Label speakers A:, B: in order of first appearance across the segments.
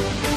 A: Thank you.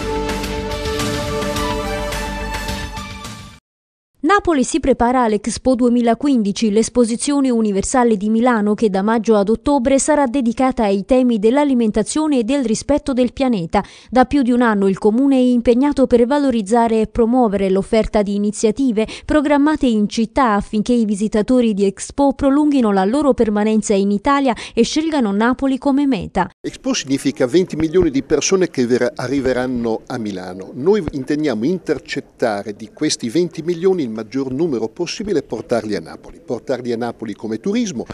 A: Napoli si prepara all'Expo 2015, l'esposizione universale di Milano che da maggio ad ottobre sarà dedicata ai temi dell'alimentazione e del rispetto del pianeta. Da più di un anno il Comune è impegnato per valorizzare e promuovere l'offerta di iniziative programmate in città affinché i visitatori di Expo prolunghino la loro permanenza in Italia e scelgano Napoli come meta.
B: Expo significa 20 milioni di persone che arriveranno a Milano. Noi intendiamo intercettare di questi 20 milioni il maggior numero possibile portarli a Napoli. Portarli a Napoli come turismo,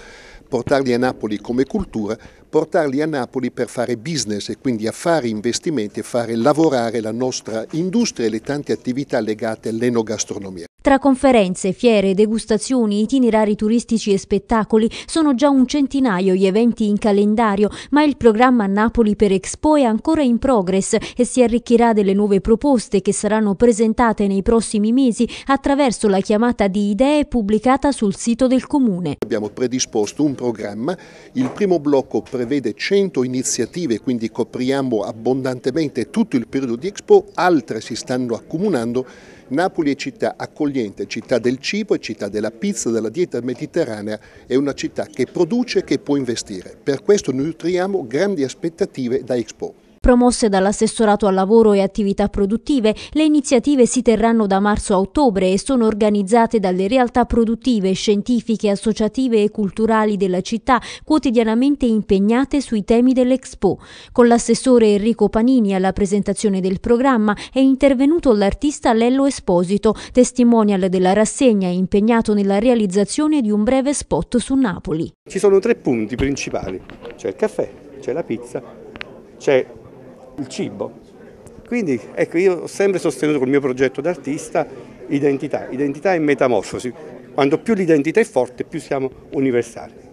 B: portarli a Napoli come cultura, portarli a Napoli per fare business e quindi a fare investimenti e fare lavorare la nostra industria e le tante attività legate all'enogastronomia.
A: Tra conferenze, fiere, degustazioni, itinerari turistici e spettacoli sono già un centinaio gli eventi in calendario, ma il programma Napoli per Expo è ancora in progress e si arricchirà delle nuove proposte che saranno presentate nei prossimi mesi attraverso la chiamata di idee pubblicata sul sito del Comune.
B: Abbiamo predisposto un programma, il primo blocco prevede 100 iniziative, quindi copriamo abbondantemente tutto il periodo di Expo, altre si stanno accomunando, Napoli è città accogliente accogliente, città del cibo e città della pizza, della dieta mediterranea, è una città che produce e che può investire. Per questo nutriamo grandi aspettative da Expo.
A: Promosse dall'assessorato al lavoro e attività produttive, le iniziative si terranno da marzo a ottobre e sono organizzate dalle realtà produttive, scientifiche, associative e culturali della città, quotidianamente impegnate sui temi dell'Expo. Con l'assessore Enrico Panini alla presentazione del programma è intervenuto l'artista Lello Esposito, testimonial della rassegna impegnato nella realizzazione di un breve spot su Napoli. Ci sono
B: tre punti principali, c'è il caffè, c'è la pizza, c'è il cibo. Quindi ecco, io ho sempre sostenuto col mio progetto d'artista identità, identità e metamorfosi. Quanto più l'identità è forte, più siamo universali.